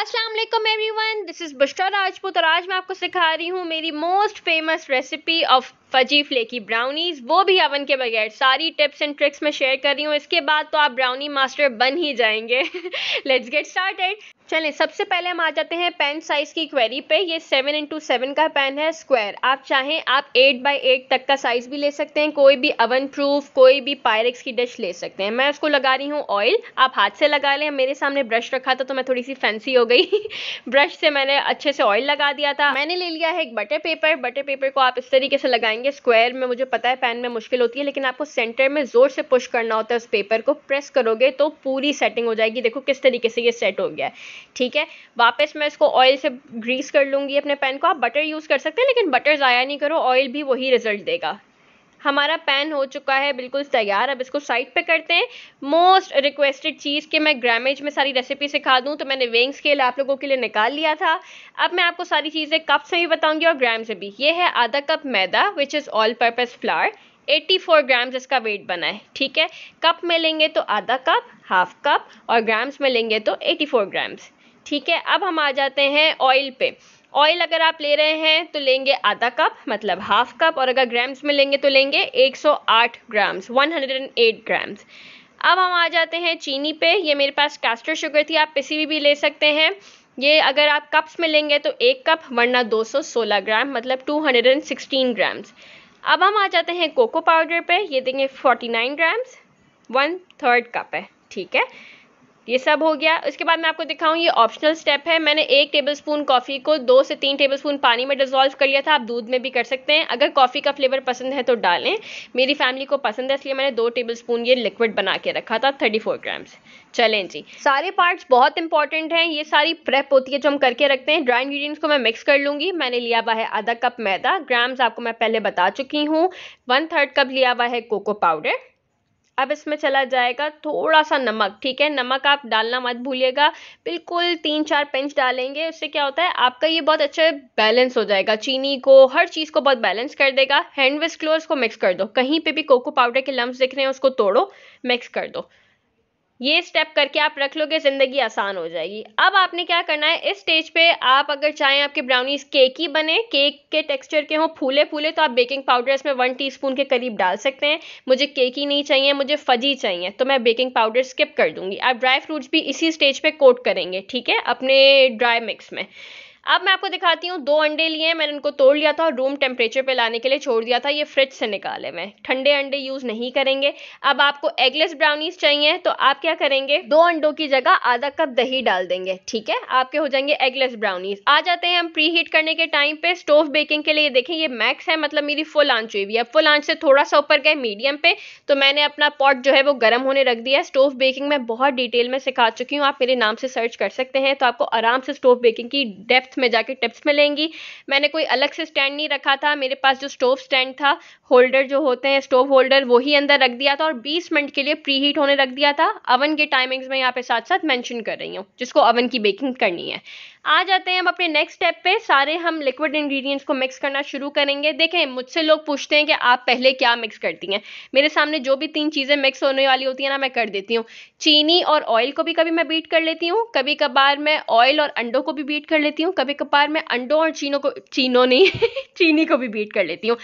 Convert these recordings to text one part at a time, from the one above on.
अस्सलाम everyone this is Bashta Rajput और आज मैं आपको सिखा रही हूँ मेरी most famous recipe of fudgy flaky brownies वो भी अवन के बगैर सारी टिप्स एंड ट्रिक्स मैं शेयर कर रही हूँ इसके बाद तो आप ब्राउनी मास्टर बन ही जाएंगे लेट्स गेट स्टार्टेड चलें सबसे पहले हम आ जाते हैं पेन साइज़ की क्वेरी पे ये सेवन इंटू सेवन का पेन है स्क्वायर आप चाहें आप एट बाई एट तक का साइज़ भी ले सकते हैं कोई भी अवन प्रूफ कोई भी पायरेक्स की डिश ले सकते हैं मैं उसको लगा रही हूँ ऑयल आप हाथ से लगा लें मेरे सामने ब्रश रखा था तो मैं थोड़ी सी फैंसी हो गई ब्रश से मैंने अच्छे से ऑयल लगा दिया था मैंने ले लिया है एक बटर पेपर बटर पेपर को आप इस तरीके से लगाएंगे स्क्वायर में मुझे पता है पेन में मुश्किल होती है लेकिन आपको सेंटर में ज़ोर से पुश करना होता है उस पेपर को प्रेस करोगे तो पूरी सेटिंग हो जाएगी देखो किस तरीके से ये सेट हो गया है ठीक है वापस मैं इसको ऑयल से ग्रीस कर लूँगी अपने पैन को आप बटर यूज़ कर सकते हैं लेकिन बटर ज़ाया नहीं करो ऑयल भी वही रिजल्ट देगा हमारा पैन हो चुका है बिल्कुल तैयार अब इसको साइड पे करते हैं मोस्ट रिक्वेस्टेड चीज़ कि मैं ग्रामेज में सारी रेसिपी सिखा दूं तो मैंने वेइंग स्केल आप लोगों के लिए निकाल लिया था अब मैं आपको सारी चीज़ें कप से भी बताऊंगी और ग्राम से भी ये है आधा कप मैदा which is all purpose flour 84 grams इसका वेट बना है ठीक है कप में लेंगे तो आधा कप हाफ कप और ग्राम्स में लेंगे तो 84 ग्राम्स ठीक है अब हम आ जाते हैं ऑयल पे ऑयल अगर आप ले रहे हैं तो लेंगे आधा कप मतलब हाफ कप और अगर ग्राम्स में लेंगे तो लेंगे 108 ग्राम्स 108 ग्राम्स अब हम आ जाते हैं चीनी पे ये मेरे पास कैस्टर शुगर थी आप किसी भी, भी ले सकते हैं ये अगर आप कप्स में लेंगे तो एक कप वरना 216 ग्राम मतलब 216 ग्राम्स अब हम आ जाते हैं कोको पाउडर पे ये देंगे 49 ग्राम्स वन थर्ड कप है ठीक है ये सब हो गया उसके बाद मैं आपको दिखाऊँ ये ऑप्शनल स्टेप है मैंने एक टेबल स्पून कॉफ़ी को दो से तीन टेबल स्पून पानी में डिजोल्व कर लिया था आप दूध में भी कर सकते हैं अगर कॉफ़ी का फ्लेवर पसंद है तो डालें मेरी फैमिली को पसंद है इसलिए मैंने दो टेबल स्पून ये लिक्विड बना के रखा था थर्टी फोर ग्राम्स चलें जी सारे पार्ट्स बहुत इंपॉर्टेंट हैं ये सारी प्रेप होती है जो हम करके रखते हैं ड्राई इंग्रीडियंट्स को मैं मिक्स कर लूँगी मैंने लिया हुआ है आधा कप मैदा ग्राम्स आपको मैं पहले बता चुकी हूँ वन थर्ड कप लिया हुआ है कोको पाउडर अब इसमें चला जाएगा थोड़ा सा नमक ठीक है नमक आप डालना मत भूलिएगा बिल्कुल तीन चार पिंच डालेंगे उससे क्या होता है आपका ये बहुत अच्छा बैलेंस हो जाएगा चीनी को हर चीज़ को बहुत बैलेंस कर देगा हैंड विस्क को मिक्स कर दो कहीं पे भी कोको पाउडर के लम्ब दिख रहे हैं उसको तोड़ो मिक्स कर दो ये स्टेप करके आप रख लोगे ज़िंदगी आसान हो जाएगी अब आपने क्या करना है इस स्टेज पे आप अगर चाहें आपके ब्राउनीज केक ही बने केक के टेक्सचर के हों फूले फूले तो आप बेकिंग पाउडर इसमें वन टीस्पून के करीब डाल सकते हैं मुझे केक ही नहीं चाहिए मुझे फजी चाहिए तो मैं बेकिंग पाउडर स्किप कर दूंगी आप ड्राई फ्रूट्स भी इसी स्टेज पर कोट करेंगे ठीक है अपने ड्राई मिक्स में अब मैं आपको दिखाती हूँ दो अंडे लिए मैंने इनको तोड़ लिया था और रूम टेम्परेचर पे लाने के लिए छोड़ दिया था ये फ्रिज से निकाले मैं ठंडे अंडे यूज़ नहीं करेंगे अब आपको एगलेस ब्राउनीज चाहिए तो आप क्या करेंगे दो अंडों की जगह आधा कप दही डाल देंगे ठीक है आपके हो जाएंगे एगलेस ब्राउनीज आ जाते हैं हम प्री हीट करने के टाइम पे स्टोव बेकिंग के लिए देखें ये मैक्स है मतलब मेरी फुल आंच हुई हुई है फुल आंच से थोड़ा सा ऊपर गए मीडियम पे तो मैंने अपना पॉट जो है वो गर्म होने रख दिया स्टोव बेकिंग में बहुत डिटेल में सिखा चुकी हूँ आप मेरे नाम से सर्च कर सकते हैं तो आपको आराम से स्टोव बेकिंग की डेप्थ में जाके टिप्स मिलेंगी मैंने कोई अलग से स्टैंड नहीं रखा था मेरे पास जो स्टोव स्टैंड था होल्डर जो होते हैं स्टोव होल्डर वही अंदर रख दिया था और बीस मिनट के लिए प्री हीट होने रख दिया था अवन के टाइमिंग्स में यहाँ पे साथ साथ मैंशन कर रही हूँ जिसको अवन की बेकिंग करनी है आ जाते हैं हम अपने नेक्स्ट स्टेप पे सारे हम लिक्विड इंग्रेडिएंट्स को मिक्स करना शुरू करेंगे देखें मुझसे लोग पूछते हैं कि आप पहले क्या मिक्स करती हैं मेरे सामने जो भी तीन चीज़ें मिक्स होने वाली होती हैं ना मैं कर देती हूँ चीनी और ऑयल को भी कभी मैं बीट कर लेती हूँ कभी कभार मैं ऑयल और अंडों को भी बीट कर लेती हूँ कभी कभार मैं अंडों और चीनों को चीनों नहीं चीनी को भी बीट कर लेती हूँ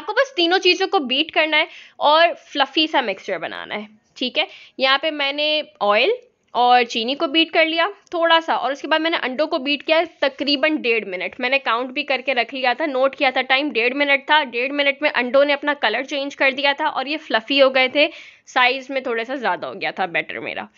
आपको बस तीनों चीज़ों को बीट करना है और फ्लफ़ी सा मिक्सचर बनाना है ठीक है यहाँ पे मैंने ऑयल और चीनी को बीट कर लिया थोड़ा सा और उसके बाद मैंने अंडों को बीट किया तकरीबन डेढ़ मिनट मैंने काउंट भी करके रख लिया था नोट किया था टाइम डेढ़ मिनट था डेढ़ मिनट में अंडों ने अपना कलर चेंज कर दिया था और ये फ्लफ़ी हो गए थे साइज़ में थोड़ा सा ज़्यादा हो गया था बैटर मेरा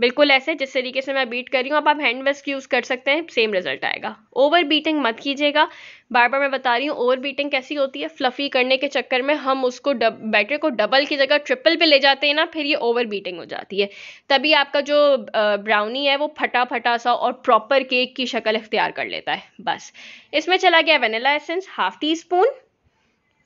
बिल्कुल ऐसे जिस तरीके से मैं बीट कर रही हूँ अब आप हैंड वेस्क यूज़ कर सकते हैं सेम रिजल्ट आएगा ओवर बीटिंग मत कीजिएगा बार बार मैं बता रही हूँ ओवर बीटिंग कैसी होती है फ्लफ़ी करने के चक्कर में हम उसको डब, बैटर को डबल की जगह ट्रिपल पे ले जाते हैं ना फिर ये ओवर बीटिंग हो जाती है तभी आपका जो ब्राउनी है वो फटा फटा सा और प्रॉपर केक की शक्ल इख्तियार कर लेता है बस इसमें चला गया vanilla essence half teaspoon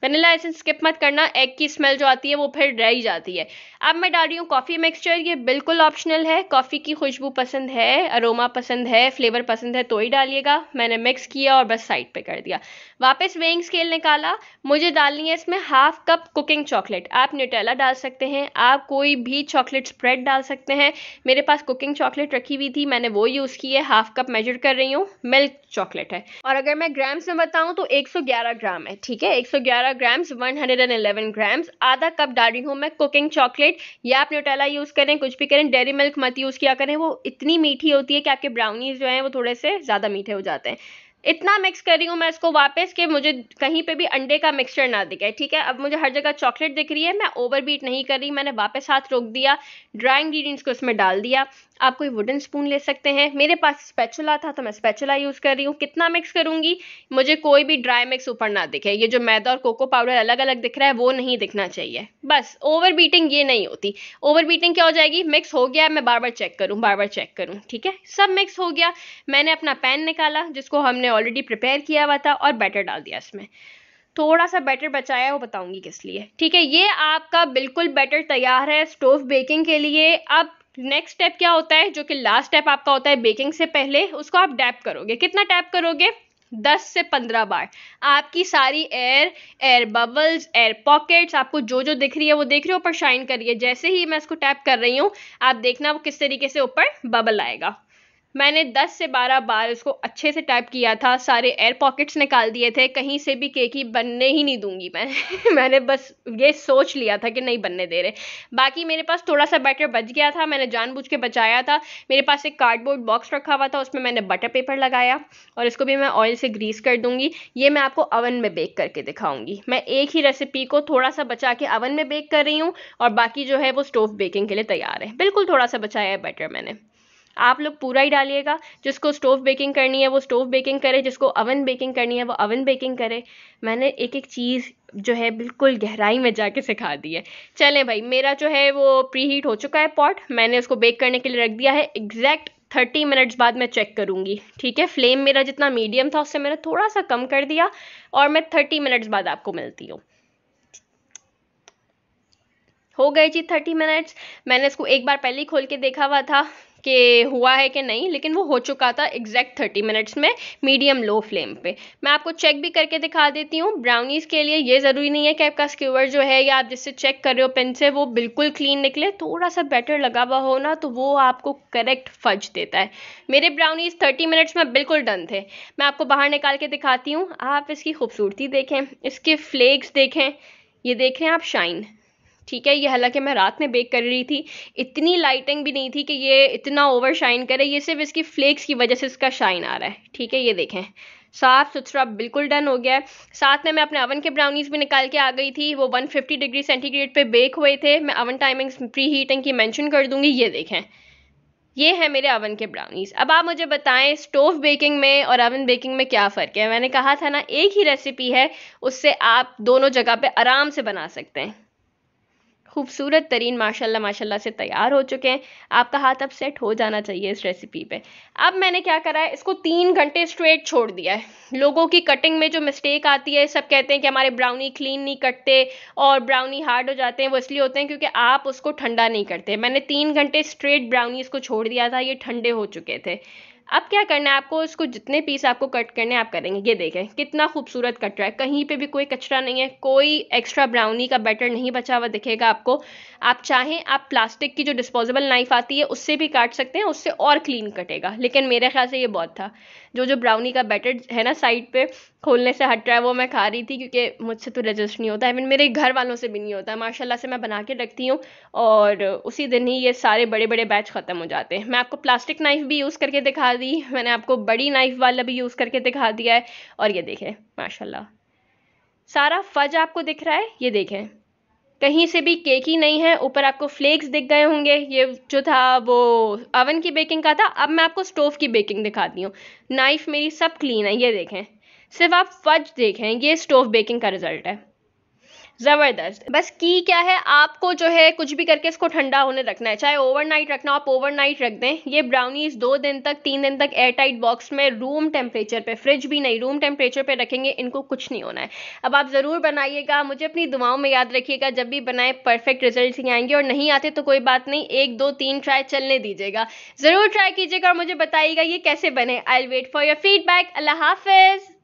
vanilla essence skip मत करना एग की स्मेल जो आती है वो फिर रह ही जाती है अब मैं डाल रही हूँ कॉफ़ी मिक्सचर ये बिल्कुल ऑप्शनल है कॉफ़ी की खुशबू पसंद है अरोमा पसंद है फ्लेवर पसंद है तो ही डालिएगा मैंने मिक्स किया और बस साइड पे कर दिया वापस वेइंग स्केल निकाला मुझे डालनी है इसमें हाफ कप कुकिंग चॉकलेट आप न्यूटेला डाल सकते हैं आप कोई भी चॉकलेट स्प्रेड डाल सकते हैं मेरे पास कुकिंग चॉकलेट रखी हुई थी मैंने वो यूज़ की है हाफ कप मेजर कर रही हूँ मिल्क चॉकलेट है और अगर मैं ग्राम्स में बताऊँ तो एक ग्राम है ठीक है एक हंड्रेड ग्राम्स एलेवन ग्राम्स आधा कप डाल रही हूँ मैं कुकिंग चॉकलेट या आप न्यूटेला यूज़ करें कुछ भी करें डेरी मिल्क मत यूज़ किया करें वो इतनी मीठी होती है कि आपके ब्राउनीज जो हैं वो थोड़े से ज़्यादा मीठे हो जाते हैं इतना मिक्स कर रही हूँ मैं इसको वापस कि मुझे कहीं पे भी अंडे का मिक्सचर ना दिखे ठीक है अब मुझे हर जगह चॉकलेट दिख रही है मैं ओवर बीट नहीं कर रही मैंने वापस हाथ रोक दिया ड्राई इंग्रीडियंट्स को इसमें डाल दिया आप कोई वुडन स्पून ले सकते हैं मेरे पास स्पेचुला था तो मैं स्पेचुला यूज़ कर रही हूँ कितना मिक्स करूँगी मुझे कोई भी ड्राई मिक्स ऊपर ना दिखे ये जो मैदा और कोको पाउडर अलग अलग दिख रहा है वो नहीं दिखना चाहिए बस ओवर बीटिंग ये नहीं होती ओवर बीटिंग क्या हो जाएगी मिक्स हो गया मैं बार बार चेक करूँ बार बार चेक करूँ ठीक है सब मिक्स हो गया मैंने अपना पैन निकाला जिसको हमने हमने ऑलरेडी प्रिपेयर किया हुआ था और बैटर डाल दिया इसमें थोड़ा सा बैटर बचाया है वो बताऊंगी किस लिए ठीक है ये आपका बिल्कुल बैटर तैयार है स्टोव बेकिंग के लिए अब नेक्स्ट स्टेप क्या होता है जो कि लास्ट स्टेप आपका होता है बेकिंग से पहले उसको आप डैप करोगे कितना टैप करोगे 10 से 15 बार आपकी सारी air air bubbles air pockets आपको जो जो दिख रही है वो देख रही हो ऊपर शाइन करिए जैसे ही मैं इसको टैप कर रही हूँ आप देखना वो किस तरीके से ऊपर बबल आएगा मैंने 10 से 12 बार उसको अच्छे से टाइप किया था सारे एयर पॉकेट्स निकाल दिए थे कहीं से भी केक ही बनने ही नहीं दूंगी मैं मैंने बस ये सोच लिया था कि नहीं बनने दे रहे बाकी मेरे पास थोड़ा सा बैटर बच गया था मैंने जानबूझ के बचाया था मेरे पास एक कार्डबोर्ड बॉक्स रखा हुआ था उसमें मैंने बटर पेपर लगाया और इसको भी मैं ऑयल से ग्रीस कर दूंगी ये मैं आपको अवन में बेक करके दिखाऊंगी मैं एक ही रेसिपी को थोड़ा सा बचा के अवन में बेक कर रही हूँ और बाकी जो है वो स्टोव बेकिंग के लिए तैयार है बिल्कुल थोड़ा सा बचाया है बैटर मैंने आप लोग पूरा ही डालिएगा जिसको स्टोव बेकिंग करनी है वो स्टोव बेकिंग करे जिसको अवन बेकिंग करनी है वो अवन बेकिंग करे मैंने एक एक चीज़ जो है बिल्कुल गहराई में जाके सिखा दी है चलें भाई मेरा जो है वो प्री हीट हो चुका है पॉट मैंने उसको बेक करने के लिए रख दिया है एग्जैक्ट थर्टी मिनट्स बाद मैं चेक करूँगी ठीक है फ्लेम मेरा जितना मीडियम था उससे मैंने थोड़ा सा कम कर दिया और मैं थर्टी मिनट्स बाद आपको मिलती हूँ हो गए जी थर्टी मिनट्स मैंने इसको एक बार पहले ही खोल के देखा हुआ था कि हुआ है कि नहीं लेकिन वो हो चुका था एग्जैक्ट थर्टी मिनट्स में मीडियम लो फ्लेम पे मैं आपको चेक भी करके दिखा देती हूँ ब्राउनीज़ के लिए ये ज़रूरी नहीं है कि आपका स्क्यूअर जो है या आप जिससे चेक कर रहे हो पेन से वो बिल्कुल क्लीन निकले थोड़ा सा बैटर लगा हुआ हो ना तो वो आपको करेक्ट फज देता है मेरे ब्राउनीज़ थर्टी मिनट्स में बिल्कुल डन थे मैं आपको बाहर निकाल के दिखाती हूँ आप इसकी खूबसूरती देखें इसके फ्लेक्स देखें ये देख रहे हैं आप शाइन ठीक है ये हालांकि मैं रात में बेक कर रही थी इतनी लाइटिंग भी नहीं थी कि ये इतना ओवर शाइन करे ये सिर्फ इसकी फ्लेक्स की वजह से इसका शाइन आ रहा है ठीक है ये देखें साफ़ सुथरा बिल्कुल डन हो गया है साथ में मैं अपने अवन के ब्राउनीज़ भी निकाल के आ गई थी वो 150 डिग्री सेंटीग्रेड पे बेक हुए थे मैं अवन टाइमिंग्स प्री हीटिंग की मेंशन कर दूंगी ये देखें ये है मेरे अवन के ब्राउनीज़ अब आप मुझे बताएं स्टोव बेकिंग में और अवन बेकिंग में क्या फ़र्क है मैंने कहा था ना एक ही रेसिपी है उससे आप दोनों जगह पर आराम से बना सकते हैं खूबसूरत तरीन माशाल्लाह माशाल्लाह से तैयार हो चुके हैं आपका हाथ अब सेट हो जाना चाहिए इस रेसिपी पे अब मैंने क्या करा है इसको तीन घंटे स्ट्रेट छोड़ दिया है लोगों की कटिंग में जो मिस्टेक आती है सब कहते हैं कि हमारे ब्राउनी क्लीन नहीं कटते और ब्राउनी हार्ड हो जाते हैं वो इसलिए होते हैं क्योंकि आप उसको ठंडा नहीं करते मैंने तीन घंटे स्ट्रेट ब्राउनी इसको छोड़ दिया था ये ठंडे हो चुके थे अब क्या करना है आपको इसको जितने पीस आपको कट करने आप करेंगे ये देखें कितना खूबसूरत कट रहा है कहीं पे भी कोई कचरा नहीं है कोई एक्स्ट्रा ब्राउनी का बैटर नहीं बचा हुआ दिखेगा आपको आप चाहें आप प्लास्टिक की जो डिस्पोजेबल नाइफ आती है उससे भी काट सकते हैं उससे और क्लीन कटेगा लेकिन मेरे ख्याल से ये बहुत था जो जो ब्राउनी का बैटर है ना साइड पर खोलने से हट रहा है वो मैं खा रही थी क्योंकि मुझसे तो रजिस्ट नहीं होता इवन मेरे घर वालों से भी नहीं होता माशाल्लाह से मैं बना के रखती हूँ और उसी दिन ही ये सारे बड़े बड़े बैच ख़त्म हो जाते हैं मैं आपको प्लास्टिक नाइफ़ भी यूज़ करके दिखा दी मैंने आपको बड़ी नाइफ़ वाला भी यूज़ करके दिखा दिया है और ये देखें माशाला सारा फज आपको दिख रहा है ये देखें कहीं से भी केक ही नहीं है ऊपर आपको फ्लेक्स दिख गए होंगे ये जो था वो अवन की बेकिंग का था अब मैं आपको स्टोव की बेकिंग दिखाती हूँ नाइफ़ मेरी सब क्लीन है ये देखें सिर्फ आप फज देखें ये स्टोव बेकिंग का रिजल्ट है ज़बरदस्त बस की क्या है आपको जो है कुछ भी करके इसको ठंडा होने रखना है चाहे ओवरनाइट रखना हो आप ओवरनाइट रख दें ये ब्राउनीज दो दिन तक तीन दिन तक एयर टाइट बॉक्स में रूम टेम्परेचर पे फ्रिज भी नहीं रूम टेम्परेचर पे रखेंगे इनको कुछ नहीं होना है अब आप ज़रूर बनाइएगा मुझे अपनी दुआओं में याद रखिएगा जब भी बनाए परफेक्ट रिजल्ट ही आएंगे और नहीं आते तो कोई बात नहीं एक दो तीन ट्राई चलने दीजिएगा ज़रूर ट्राई कीजिएगा और मुझे बताइएगा ये कैसे बने I wait for your feedback अल्लाह हाफिज़